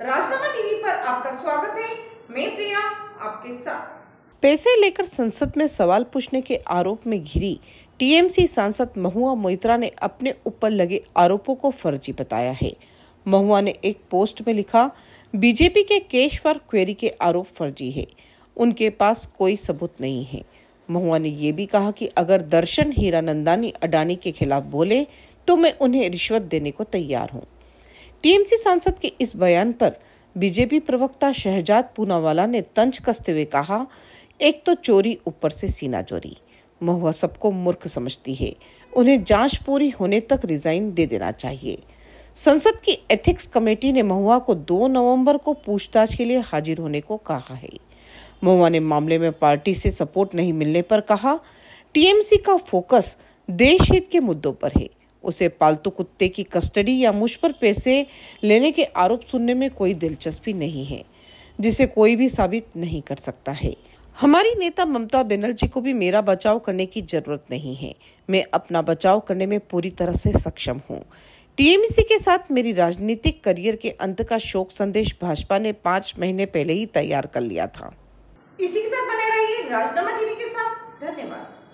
राजनामा TV पर आपका स्वागत है मैं प्रिया आपके साथ पैसे लेकर संसद में सवाल पूछने के आरोप में घिरी टीएमसी सांसद महुआ मोइत्रा ने अपने ऊपर लगे आरोपों को फर्जी बताया है महुआ ने एक पोस्ट में लिखा बीजेपी के केश पर क्वेरी के आरोप फर्जी है उनके पास कोई सबूत नहीं है महुआ ने यह भी कहा कि अगर दर्शन हीरानंदानी अडानी के खिलाफ बोले तो मैं उन्हें रिश्वत देने को तैयार हूँ टीएमसी सांसद के इस बयान पर बीजेपी प्रवक्ता शहजाद पूनावाला ने तंज कसते हुए कहा एक तो चोरी ऊपर से सीना चोरी महुआ सबको मूर्ख समझती है उन्हें जांच पूरी होने तक रिजाइन दे देना चाहिए संसद की एथिक्स कमेटी ने महुआ को 2 नवंबर को पूछताछ के लिए हाजिर होने को कहा है महुआ ने मामले में पार्टी से सपोर्ट नहीं मिलने पर कहा टीएमसी का फोकस देश हित के मुद्दों पर है उसे पालतू कुत्ते की कस्टडी या मुझ पर पैसे लेने के आरोप सुनने में कोई दिलचस्पी नहीं है जिसे कोई भी साबित नहीं कर सकता है हमारी नेता ममता बनर्जी को भी मेरा बचाव करने की जरूरत नहीं है मैं अपना बचाव करने में पूरी तरह से सक्षम हूँ टीएमसी के साथ मेरी राजनीतिक करियर के अंत का शोक संदेश भाजपा ने पाँच महीने पहले ही तैयार कर लिया था इसी के साथ बने रहिए राजनामा टीवी के साथ धन्यवाद